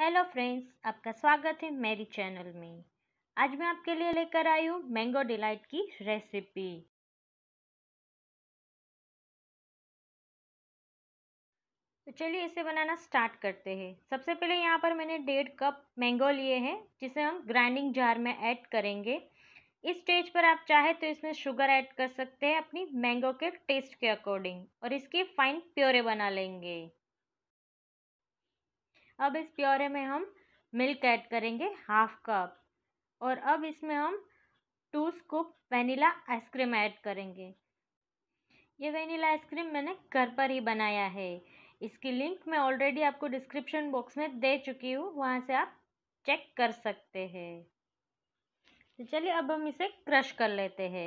hello friends आपका स्वागत है मेरी चैनल में आज मैं आपके लिए लेकर आई हूँ मैंगो डिलाइट की रेसिपी तो चलिए इसे बनाना स्टार्ट करते हैं सबसे पहले यहाँ पर मैंने डेढ़ कप मैंगो लिए हैं जिसे हम ग्राइंडिंग जार में ऐड करेंगे इस स्टेज पर आप चाहे तो इसमें शुगर ऐड कर सकते हैं अपनी मैंगो के टेस्ट के अकॉर्डिंग और इसके फाइन प्योरे बना लेंगे अब इस प्योरे में हम मिल्क ऐड करेंगे हाफ कप और अब इसमें हम two scoop vanilla ice cream add करेंगे ये वनीला आइसक्रीम मैंने घर पर ही बनाया है इसकी लिंक मैं ऑलरेडी आपको डिस्क्रिप्शन बॉक्स में दे चुकी हूँ वहाँ से आप चेक कर सकते हैं तो चलिए अब हम इसे क्रश कर लेते हैं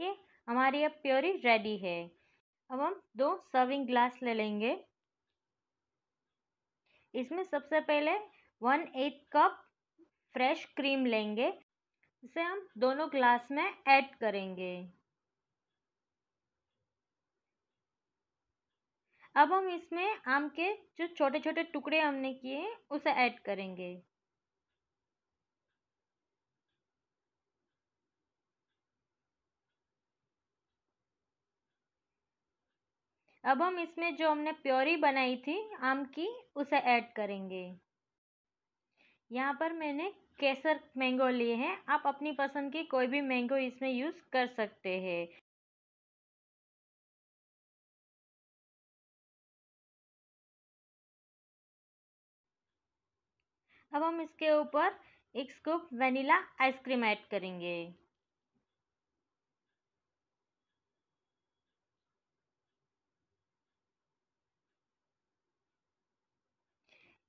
कि हमारी अब प्योरी रेडी है अब हम दो सर्विंग ग्लास ले लेंगे इसमें सबसे पहले one eight cup fresh cream लेंगे इसे हम दोनों ग्लास में ऐड करेंगे अब हम इसमें आम के जो छोटे छोटे टुकड़े हमने किए उसे ऐड करेंगे अब हम इसमें जो हमने प्योरी बनाई थी आम की उसे ऐड करेंगे यहाँ पर मैंने केसर मैंगो लिए हैं आप अपनी पसंद की कोई भी मैंगो इसमें यूज़ कर सकते हैं अब हम इसके ऊपर एक स्कूप वनीला आइसक्रीम ऐड करेंगे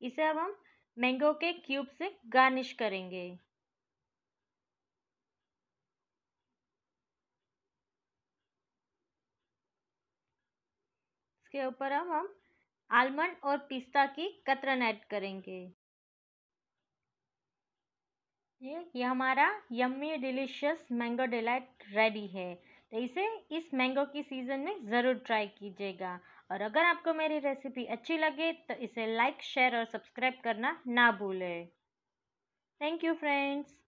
इसे अब हम मैंगो के क्यूब से गार्निश करेंगे इसके ऊपर अब हम आलमंड और पिस्ता की कतरन ऐड करेंगे ये ये हमारा yummy delicious mango delight ready है तो इसे इस मैंगो की सीज़न में ज़रूर ट्राई कीजिएगा और अगर आपको मेरी रेसिपी अच्छी लगे तो इसे लाइक शेयर और सब्सक्राइब करना ना भूलें थैंक यू फ्रेंड्स